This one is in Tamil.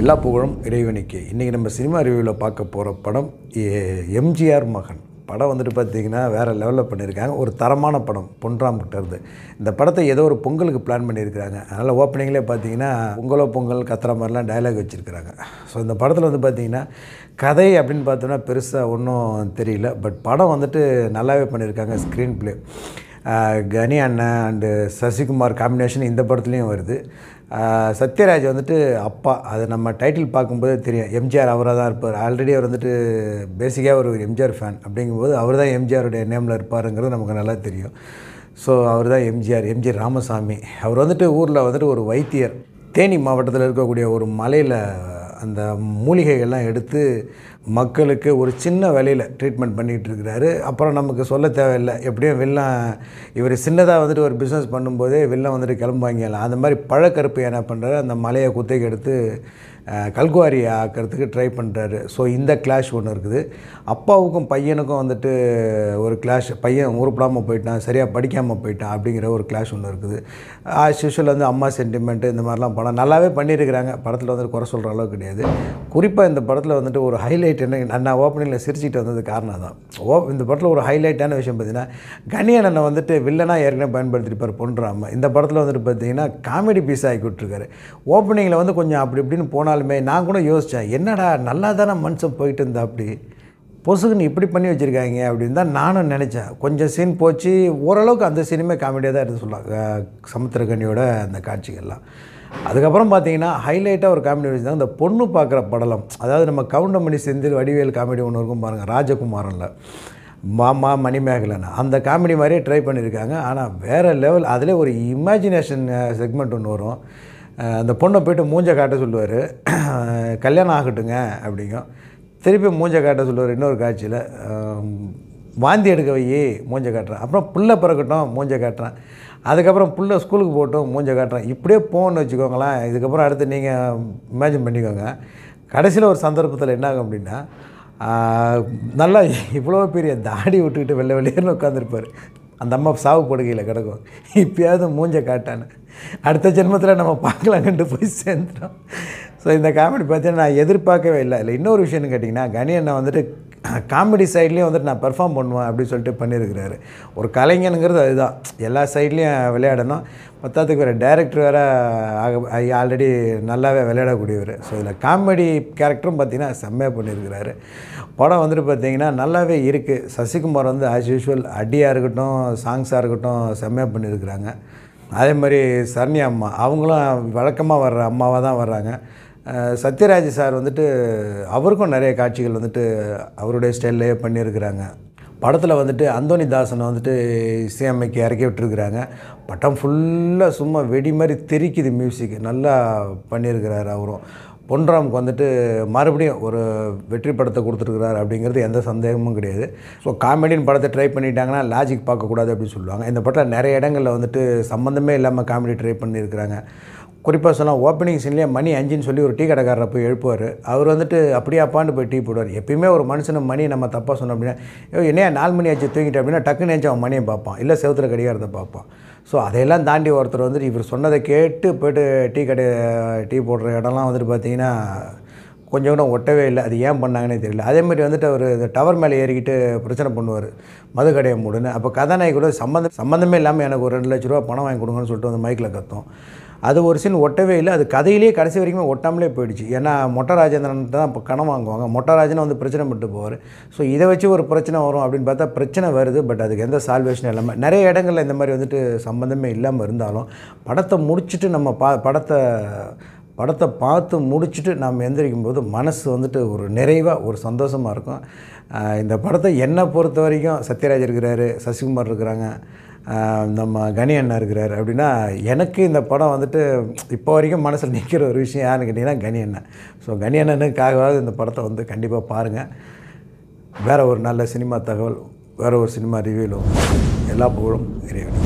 எல்லா புகழும் இறைவனுக்கு இன்றைக்கி நம்ம சினிமா ரிவியூவில் பார்க்க போகிற படம் எம்ஜிஆர் மகன் படம் வந்துட்டு பார்த்திங்கன்னா வேறு லெவலில் பண்ணியிருக்காங்க ஒரு தரமான படம் பொன்றாம் கிட்டேருந்து இந்த படத்தை ஏதோ ஒரு பொங்கலுக்கு பிளான் பண்ணியிருக்கிறாங்க அதனால் ஓப்பனிங்லேயே பார்த்தீங்கன்னா பொங்கலோ பொங்கல் கத்துற மாதிரிலாம் டைலாக் வச்சுருக்கிறாங்க ஸோ இந்த படத்தில் வந்து பார்த்திங்கன்னா கதை அப்படின்னு பார்த்தோன்னா பெருசாக ஒன்றும் தெரியல பட் படம் வந்துட்டு நல்லாவே பண்ணியிருக்காங்க ஸ்க்ரீன் ப்ளே கனி அண்ணன் அண்டு சசிகுமார் காம்பினேஷன் இந்த படத்துலேயும் வருது சத்யராஜ் வந்துட்டு அப்பா அது நம்ம டைட்டில் பார்க்கும்போது தெரியும் எம்ஜிஆர் அவராக தான் இருப்பார் ஆல்ரெடி அவர் வந்துட்டு பேசிக்காக ஒரு எம்ஜிஆர் ஃபேன் அப்படிங்கும்போது அவர் தான் எம்ஜிஆருடைய நேமில் இருப்பாருங்கிறது நமக்கு நல்லா தெரியும் ஸோ அவர் தான் எம்ஜிஆர் எம்ஜி ராமசாமி அவர் வந்துட்டு ஊரில் வந்துட்டு ஒரு வைத்தியர் தேனி மாவட்டத்தில் இருக்கக்கூடிய ஒரு மலையில் அந்த மூலிகைகள்லாம் எடுத்து மக்களுக்கு ஒரு சின்ன விலையில் ட்ரீட்மெண்ட் பண்ணிகிட்டு இருக்கிறாரு அப்புறம் நமக்கு சொல்ல தேவையில்லை எப்படியும் வெள்ளம் இவர் சின்னதாக வந்துட்டு ஒரு பிஸ்னஸ் பண்ணும்போதே வில்லன் வந்துட்டு கிளம்புவாங்கலாம் அந்த மாதிரி பழக்கருப்பு என்ன பண்ணுறாரு அந்த மலையை குத்தைக்கு எடுத்து கல்குவாரி ஆக்கிறதுக்கு ட்ரை பண்ணுறாரு ஸோ இந்த கிளாஷ் ஒன்று இருக்குது அப்பாவுக்கும் பையனுக்கும் வந்துட்டு ஒரு கிளாஷ் பையன் உருப்படாமல் போயிட்டான் சரியாக படிக்காமல் போயிட்டான் அப்படிங்கிற ஒரு கிளாஷ் ஒன்று இருக்குது ஆஸ் யூஷுவல் வந்து அம்மா சென்டிமெண்ட்டு இந்த மாதிரிலாம் படம் நல்லாவே பண்ணியிருக்கிறாங்க படத்தில் வந்துட்டு குறை சொல்கிற அளவுக்கு கிடையாது கிடையாது குறிப்பாக இந்த படத்தில் வந்துட்டு ஒரு ஹைலைட் என்ன நான் ஓப்பனிங்கில் சிரிச்சுட்டு வந்தது காரணம் தான் ஓ இந்த படத்தில் ஒரு ஹைலைட்டான விஷயம் பார்த்தீங்கன்னா கணியண்ணனை வந்துட்டு வில்லனாக ஏற்கனவே பயன்படுத்திருப்பார் பொன்ராம இந்த படத்தில் வந்துட்டு பார்த்தீங்கன்னா காமெடி பீஸ் ஆகி கொடுத்துருக்காரு ஓப்பனிங்கில் வந்து கொஞ்சம் அப்படி இப்படின்னு போனாலுமே நான் கூட யோசித்தேன் என்னடா நல்லா தானே மனுஷன் போயிட்டு இருந்தா அப்படி பொசுகுன்னு இப்படி பண்ணி வச்சுருக்காங்க அப்படின்னு தான் நானும் நினச்சேன் கொஞ்சம் சீன் போச்சு ஓரளவுக்கு அந்த சீனுமே காமெடியாக தான் இருந்து சொல்லலாம் சமுத்திரகனியோட அந்த காட்சிகள்லாம் அதுக்கப்புறம் பார்த்தீங்கன்னா ஹைலைட்டாக ஒரு காமெடி வச்சு இந்த பொண்ணு பார்க்குற படலம் அதாவது நம்ம கவுண்டமணி செந்தில் வடிவேல் காமெடி ஒன்று இருக்கும் பாருங்கள் ராஜகுமாரனில் மாமா மணிமேகலன் அந்த காமெடி மாதிரியே ட்ரை பண்ணியிருக்காங்க ஆனால் வேறு லெவல் அதிலே ஒரு இமேஜினேஷன் செக்மெண்ட் ஒன்று வரும் அந்த பொண்ணை போய்ட்டு மூஞ்சை காட்ட சொல்லுவார் கல்யாணம் ஆகட்டுங்க அப்படிங்கும் திருப்பி மூஞ்சை காட்ட சொல்லுவார் இன்னொரு காட்சியில் வாந்தி எடுக்க வை மூஞ்ச காட்டுறான் அப்புறம் புள்ள பிறக்கட்டும் மூஞ்ச காட்டுறான் அதுக்கப்புறம் புள்ளை ஸ்கூலுக்கு போட்டும் மூஞ்ச காட்டுறேன் இப்படியே போகணும்னு வச்சுக்கோங்களேன் இதுக்கப்புறம் அடுத்து நீங்கள் இமேஜின் பண்ணிக்கோங்க கடைசியில் ஒரு சந்தர்ப்பத்தில் என்ன ஆகும் அப்படின்னா நல்லா இவ்வளோ பெரிய தாடி விட்டுக்கிட்டு வெள்ளை வெளியேன்னு உட்காந்துருப்பார் அந்த அம்மா சாவு படுகையில் கிடக்கும் இப்போயாவது மூஞ்ச காட்டானு அடுத்த ஜென்மத்தில் நம்ம கண்டு போய் சேர்ந்துடும் ஸோ இந்த காமெடி பார்த்தீங்கன்னா நான் எதிர்பார்க்கவே இல்லை இல்லை இன்னொரு விஷயம்னு கேட்டிங்கன்னா கணி வந்துட்டு காமெடி சைட்லேயும் வந்துட்டு நான் பெர்ஃபார்ம் பண்ணுவேன் அப்படின்னு சொல்லிட்டு பண்ணியிருக்கிறாரு ஒரு கலைஞனுங்கிறது அதுதான் எல்லா சைட்லேயும் விளையாடணும் மொத்தத்துக்கு வேறு டேரக்டர் வேறு ஆக ஆல்ரெடி நல்லாவே விளையாடக்கூடியவர் ஸோ இதில் காமெடி கேரக்டரும் பார்த்திங்கன்னா செம்மையாக பண்ணியிருக்கிறாரு படம் வந்துட்டு பார்த்திங்கன்னா நல்லாவே இருக்குது சசிகுமார் வந்து ஆஸ் யூஷுவல் அடியாக இருக்கட்டும் சாங்ஸாக இருக்கட்டும் செம்மையாக பண்ணியிருக்கிறாங்க அதே மாதிரி சரண்யா அம்மா அவங்களும் வழக்கமாக வர்ற அம்மாவாக தான் வர்றாங்க சத்யராஜ் சார் வந்துட்டு அவருக்கும் நிறைய காட்சிகள் வந்துட்டு அவருடைய ஸ்டைல்லையே பண்ணியிருக்கிறாங்க படத்தில் வந்துட்டு அந்தோனி தாசனை வந்துட்டு இசையமைக்கு இறக்கி விட்டுருக்குறாங்க படம் ஃபுல்லாக சும்மா வெடி மாதிரி தெரிக்குது மியூசிக் நல்லா பண்ணியிருக்கிறாரு அவரும் பொன்ராமுக்கு வந்துட்டு மறுபடியும் ஒரு வெற்றி படத்தை கொடுத்துருக்குறாரு அப்படிங்கிறது எந்த சந்தேகமும் கிடையாது ஸோ காமெடியின் படத்தை ட்ரை பண்ணிட்டாங்கன்னா லாஜிக் பார்க்கக்கூடாது அப்படின்னு சொல்லுவாங்க இந்த படத்தில் நிறைய இடங்களில் வந்துட்டு சம்மந்தமே இல்லாமல் காமெடி ட்ரை பண்ணியிருக்கிறாங்க குறிப்பாக சொன்னால் ஓப்பனிங் சீன்லேயே மணி அஞ்சுன்னு சொல்லி ஒரு டீ கடைக்காரரை போய் எழுப்புவார் அவர் வந்துட்டு அப்படியே அப்பாண்டு போய் டீ போடுவார் எப்பயுமே ஒரு மனுஷனை மணி நம்ம தப்பாக சொன்னோம் அப்படின்னா என்னையா நாலு மணி ஆச்சு தூங்கிட்டு அப்படின்னா டக்குன்னு நினச்சி அவன் மணியை பார்ப்பான் இல்லை செவத்தில் கடிகாரத்தை பார்ப்பான் ஸோ அதையெல்லாம் தாண்டி ஒருத்தர் வந்துட்டு இவர் சொன்னதை கேட்டு போய்ட்டு டீ கடை டீ போடுற இடம்லாம் வந்துட்டு பார்த்தீங்கன்னா கொஞ்சம் கூட ஒட்டவே இல்லை அது ஏன் பண்ணாங்கன்னே தெரியல அதேமாதிரி வந்துட்டு அவர் இந்த டவர் மேலே ஏறிக்கிட்டு பிரச்சனை பண்ணுவார் மது கடையை மூடுன்னு அப்போ கதாநாயகி கூட சம்மந்தம் சம்மந்தமே இல்லாமல் எனக்கு ஒரு ரெண்டு லட்ச ரூபா பணம் வாங்கி கொடுங்கன்னு சொல்லிட்டு வந்து மைக்கில் கத்தும் அது ஒரு சின் ஒட்டவே இல்லை அது கதையிலே கடைசி வரைக்குமே ஒட்டாமலே போயிடுச்சு ஏன்னா மொட்டை ராஜேந்திரன் தான் இப்போ கணம் வாங்குவாங்க மொட்டராஜனை வந்து பிரச்சனை மட்டும் போவார் ஸோ இதை வச்சு ஒரு பிரச்சனை வரும் அப்படின்னு பார்த்தா பிரச்சனை வருது பட் அதுக்கு எந்த சால்வேஷன் இல்லாமல் நிறைய இடங்களில் இந்த மாதிரி வந்துட்டு சம்மந்தமே இல்லாமல் இருந்தாலும் படத்தை முடிச்சுட்டு நம்ம பா படத்தை படத்தை பார்த்து முடிச்சுட்டு நாம் எந்திரிக்கும் போது மனசு வந்துட்டு ஒரு நிறைவாக ஒரு சந்தோஷமாக இருக்கும் இந்த படத்தை என்னை பொறுத்த வரைக்கும் சத்யராஜ் இருக்கிறாரு சசிகுமார் இருக்கிறாங்க நம்ம கனி அண்ணா இருக்கிறார் அப்படின்னா எனக்கு இந்த படம் வந்துட்டு இப்போ வரைக்கும் மனசில் நிற்கிற ஒரு விஷயம் யாருன்னு கேட்டிங்கன்னா கனி அண்ணன் ஸோ கனி அண்ணனுக்காகவாவது இந்த படத்தை வந்து கண்டிப்பாக பாருங்கள் வேறு ஒரு நல்ல சினிமா தகவல் வேறு ஒரு சினிமா ரிவியூலும் எல்லா புகழும் இறைவன்